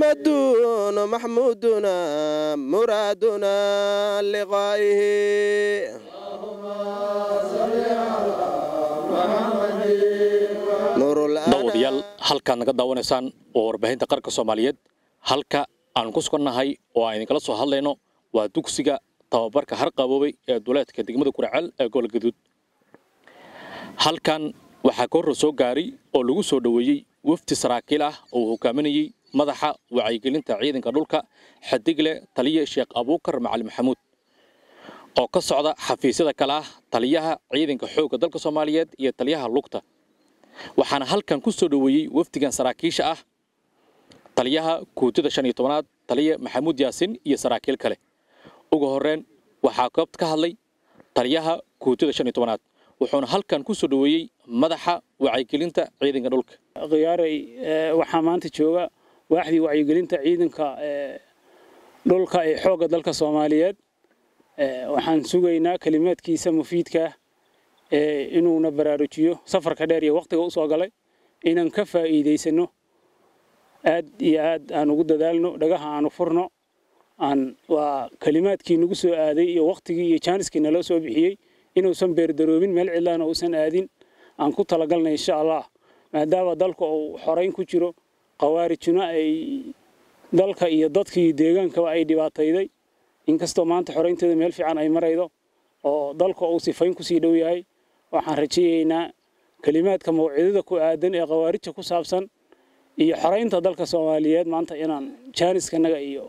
محمد محمودنا مرادنا لقائه dawadayaal halkaad naga daawanaysaan waa warbaahinta qarka soomaaliyeed halka aan ku sugannahay oo aan idinkala soo hadlayno waa dugsiga tababarka harqaboobay ee duleedka degmada kuraceel ee gol halkan waxaa ka soo gaaray oo lagu soo dhoweeyey wafdi saraakiil ah oo uu hogaaminayey madaxa wacyigelinta ciidanka dhulka xadigle taliye sheekh abuukar macali maxamuud oo ka socda xafiisyada kale ah taliyaha ciidanka xoogga dalka soomaaliyeed iyo taliyaha lugta waxaana halkan ku soo dhoweeyey wafdigan saraakiisha ah taliyaha kuutada shan iyo tobanaad taliye maxamuud yaasin iyo saraakiil kale ugu horreyn waxaa goobta ka hadlay taliyaha kuutada shan iyo tobanaad wuxuuna halkan ku soo dhoweeyey madaxa wacyigelinta ciidanka dhulka khiyaaray eh, waxaa maanta jooga waaxdii wacyigelinta ciidanka eh, dhulka ee xoogga dalka soomaaliyeed eh, waxaan sugaynaa kelimaadkiisa mufiidkaa eh, inuuna baraarujiyo safarka dheer iyo waqtiga usoo galay inaan ka faa'iidaysano aad iyo aad aan ugu dadaalno dhagaha aanu furno waa kelimaadkii nagu soo aaday iyo waqtigii iyo jaaniskii naloo soo bixiyey inuusan beerdaroobin meel cidlaana ah uusan aadin aan ku talagalnay insha allah maadaama dalka uu xorayn ku jiro khawaarijuna ay dalka iyo dadka deegaankaba ay dhibaatayday inkastoo maanta xoraynteeda meel fiican ay maraydo oo dalka uu sifayn kusii dhow yahay waxaan rajayeynaa kelimaadka mawcidada ku aadan ee khawaarijta ku saabsan iyo xoraynta dalka soomaaliyeed maanta inaan jaaniskanaga iyo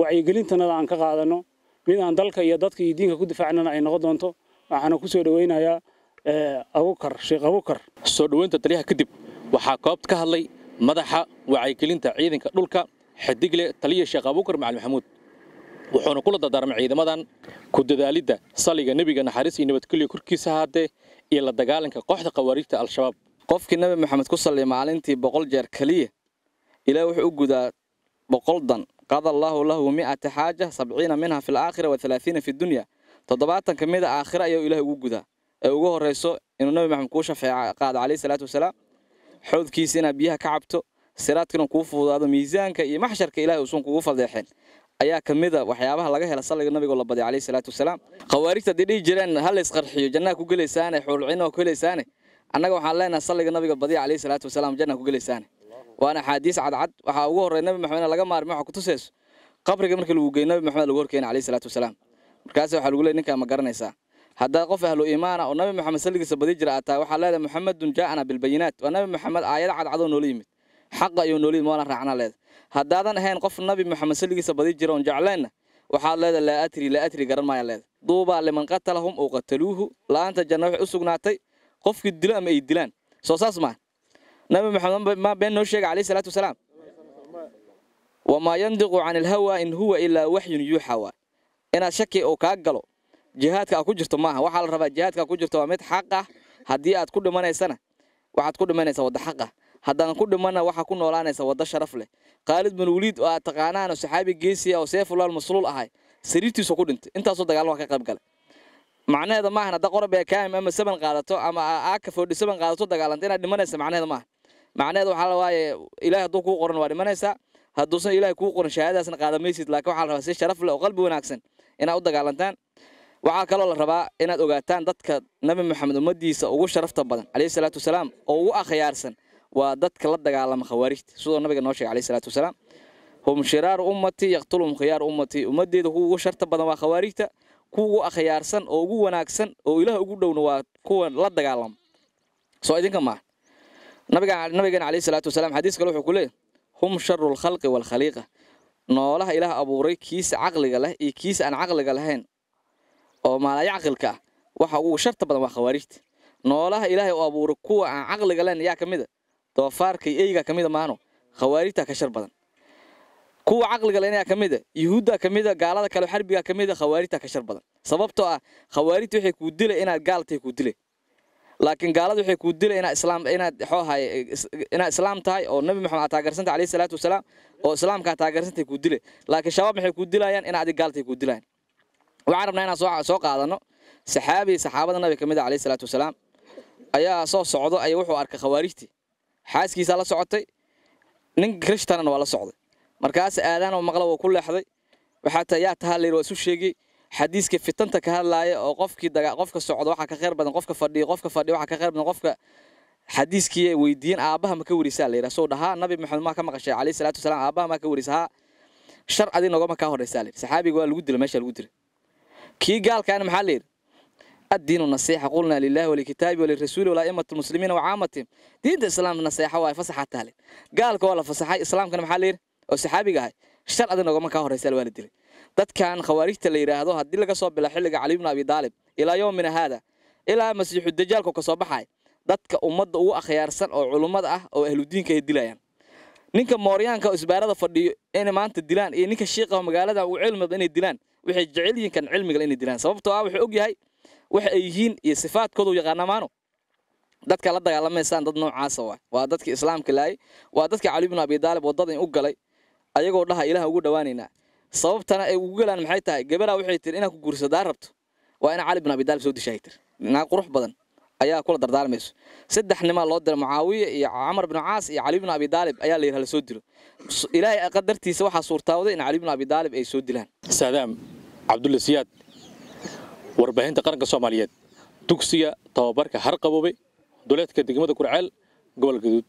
wacyigelintanada aan ka qaadanno mid aan dalka iyo dadka iyo diinka ku difaacnana ay noqon doonto waxaana ku soo dhoweynayaa eh, abukar sheekh abukar soo dhoweynta taliyaha kadib waxaa koobta ka hadlay madaxa wacyigelinta ciidanka dhulka xidigle taliya sheekh abuukar macali maxamuud wuxuuna kula dardaarmay ciidamadan ku dadaalidda saliga nebiga naxariis iyo nabadgelyo korkiisa haadee iyo la dagaalanka kooxda khawaariijta al-shabaab qofkii nebi maxamed ku salliyay maalintii boqol jeer keliya ilaah wuxuu u gudaa boqol dan qada allaahu lahu mi'ata xaaja sabciina minha fi laakhira wa alaaiina fi dunya toddobaatan ka mida ah aakhira ayaa ilaah ugu gudaa ee ugu horeyso inuu nebi maxamed kuu shafeeca qaada calayhi salaatu wasalaam xoodkiisa inaad biyaha ka cabto siraadkainuun kuu fuudaado miisaanka iyo maxsharka ilahay uusan kugu fadeexeen ayaa ka mid a waxyaabaha laga hela salliga nabigoo la baday calayhi salaatu wasalaam khawaarigta hadday dhihi jireen ha la ysqarxiyo jannaha ku gelaysaane xuulcino ku helaysaane annaga waxaan leenahay salliga nabiga badiya calayhi salaatu wasalaam jannaha ku gelaysaane waana axaadiis cadcad waxaa ugu horrey nabi maxamed laga maarmi waxa ku tusayso qabriga markii lagu geey nabi maxamed lagu horkeena calayhi salaatu wasalaam markaas waxaa lagu leey ninkaa ma garanaysaa haddaad qof ahlu iimaana ah oo nabi moxamed salligiisa badi jira ataa waxaa leedahay muxamedun jaa'ana bilbayinaat waa nabi moxamed aayad cadcadoo noola yimid xaqa ayuu noola yimid waana raacnaa haddaadan ahayn qof nabi moxamed salligiisa badi jira oon jeclaynna waxaad leedahay laa atri laa atri garan maayaan leedahay duubaa liman qatalahum ou qataluuhu laanta janna waxay u sugnaatay qofkii dilo ama ay dilaan soo saas maaha nabi moxamed been noo sheegay calayhi salaatu wasalaam wamaa yandiqu cani alhawaa in huwa ilaa waxyun yuuxa waay inaad shaki oo kaa galo jihaadka aad ku jirto maaha waxaa la rabaa jihaadka aad ku jirto waa mid xaq ah haddii aad ku dhimanaysana waxaad ku dhimanaysaa wadda xaq ah haddaan ku dhimanna waxaa ku noolaanaysaa wadda sharaf leh khaalid malwaliid oo aad taqaanaano saxaabi geesiya ah oo seefulal masluul ahay sariirtiisu ku dhintay intaasoo dagaalmaa ka qayb galay macnaheeda maahan hadda qorab ee kaamim ama saban qaadato ama aaka foodhi saban qaadato dagaalanta inaad dhimanaysa macnaheeda maaha macnaheeda waxaa la waaye ilaahay hadduu kuu qoran waa dhimanaysaa hadduusan ilaahay kuu qoran shahaadadaasna qaadamaysid laakiin waxaa la rabaa si sharaf leh oo qalbi wanaagsan inaad u dagaalantaan waxaa kaloo la rabaa inaad ogaataan dadka nabi maxamed ummadiisa ugu sharafta badan caleyhi salaatu wasalaam oo ugu akhyaarsan waa dadka la dagaalama khawaarijta siduu nabiga noo sheegay caleyhi salaatu wasalaam hum shiraaru ummatii yaqtuluhum khiyaaru ummatii ummaddeeda kuwa ugu sharta badan waa khawaarijta kuwa ugu akhyaarsan oo ugu wanaagsan oo ilaah ugu dhowna waa kuwa la dagaalama soo idinka maaha nabigeena caleyhi salaatu wasalaam xadiis kale wuxuu ku leeyahy hum sharu lkhalqi waalkhaliiqa noolaha ilaah abuuray kiisa caqliga leh iyo kiisa aan caqliga lahayn oo maalaya caqilka waxa ugu sharta badan waa khawaarijta noolaha ilaahay oo abuura kuwa aan caqliga leen yaa ka mida ah. doofaarka iyo eyga ka mida ah maano khawaarijta ka shar badan kuwa caqliga leen yaa ka mida ah. yuhuudda ka mida gaalada kale xarbiga ka mida khawaarijta ka shar badan sababtoo ah khawaarijta waxay kuu dilay inaad gaaltay kuu dilay laakiin gaalada waxay kuu dilay inaad islaam inaad xoohay inaad islaam tahay oo nabi maxamed aad taageersanta calayhi salaatu wasalaam oo islaamka taageersantay kuu dilay laakiin shabaab maxay kuu dilayaan inaad gaal tahay kuu dilayaan waxaan rabnaa inaan soo qaadano saxaabi saxaabada nabiga ka mid a ah, salaatu wasalaam ayaa soo socdo ay wuxuu arkay khawaarijtii xaaskiisaa la socotay nin krishtanana waa la socday markaas aadaan oo maqla wuu ku leexday waxaa ta yaa tahaa layidhi waa isu sheegay xadiiska fitanta ka hadlaaya oo qofkii daga qofka socda waxaa ka khayr badan qofka fadhiya qofka fadhiya waxaa ka khayr badan qofka xadiiskii weydiiyeen aabbaha ma ka la yidhaha soo dhahaa nabi maxamed maa ka maqashay calayhi salaatu wasalaam aabbaha maa ka werisaa haa shar adinogama kaa horraysaa la yidhi saxaabiga waa lagu dila meesha lagu dila kii gaalkaan maxaa layidhi addiinu nasiixa qulnaa lilaahi walikitaabi walirasuuli walaa'imat lmuslimiina wacaamati diinta islaamka naseexa waaye fasaxaa taale gaalka waa la fasaxay islaamkana maxaa layidhi oo saxaabiga ahay shar adig kaa horraysaa waa la dilay dadkan khawaarijta la yidhaahdo haddii laga soo bila xilliga cali bnu abi daalib ilaa yowmina haada ilaa masiixu dajaalku ka soo baxay dadka ummadda ugu akhyaarsan oo culummada ah oo ahludiinka ay dilayaan ninka mooryaanka isbaarada fadhiyo inay maanta dilaan iyo ninka shiiqaho magaalada ugu cilmada inay dilaan waxay jecel yihiin kan cilmigale inay dilaan sababtoo ah wuxuu og yahay waxa ay yihiin iyo sifaadkoodu yaqaana maano dadka la dagaalamaysaan dad noocaasa ah waa waa dadka islaamka laayay waa dadka cali bnu abi daalib wadadan u galay ayagoo dhaha ilaah ugu dhowaanaynaa sababtana ay ugu galaan maxay tahay gabaraa waxay tiri inaad ku guursadaa rabto waa ina cali bnu abi daalib soo dishaay tir naag qurux badan ayaa kula dardaarmayso saddex nimaa loo dira mucaawiya iyo camar bnu caas iyo cali bnu abi daalib ayaa la yidhaha la soo dilo ilaahay qadartiisa waxaa suurtaawday in cali bnu abi daalib ay soo dilaan saadaam cabdulla siyaad warbaahinta qaranka soomaaliyeed dugsiga tababarka harqaboobe duleedka degmada kurceel gobol gaduud